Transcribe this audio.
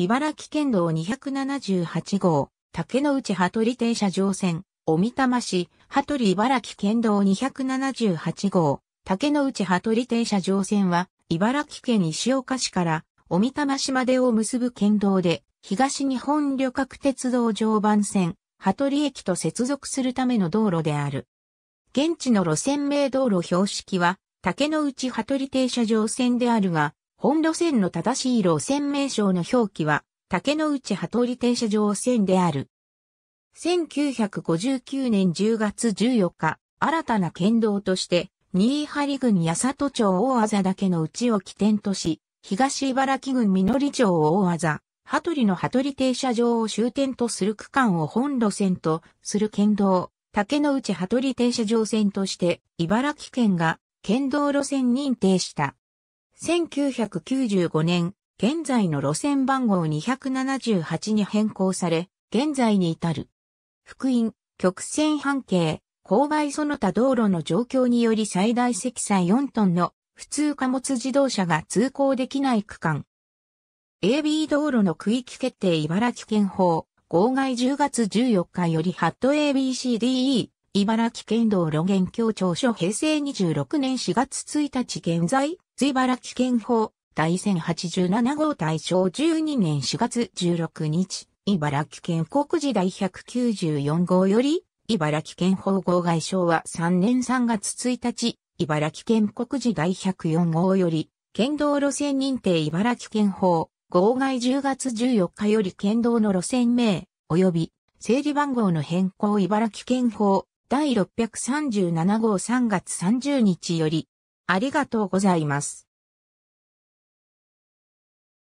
茨城県道278号、竹の内羽鳥停車場線、おみたま市、羽鳥茨城県道278号、竹の内羽鳥停車場線は、茨城県石岡市から、おみたま市までを結ぶ県道で、東日本旅客鉄道常磐線、羽鳥駅と接続するための道路である。現地の路線名道路標識は、竹の内羽鳥停車場線であるが、本路線の正しい路線名称の表記は、竹の内羽鳥停車場線である。1959年10月14日、新たな県道として、新井張郡八里町大字けの内を起点とし、東茨城郡実町大字、羽鳥の羽鳥停車場を終点とする区間を本路線とする県道、竹の内羽鳥停車場線として、茨城県が県道路線認定した。1995年、現在の路線番号278に変更され、現在に至る。福音、曲線半径、郊外その他道路の状況により最大積載4トンの普通貨物自動車が通行できない区間。AB 道路の区域決定茨城県法、号外10月14日よりハット ABCDE、茨城県道路現況調書平成26年4月1日現在茨城県法第1087号大正12年4月16日、茨城県国事第194号より、茨城県法号外省は3年3月1日、茨城県国事第104号より、県道路線認定茨城県法号外10月14日より県道の路線名、及び、整理番号の変更茨城県法第637号3月30日より、ありがとうございます。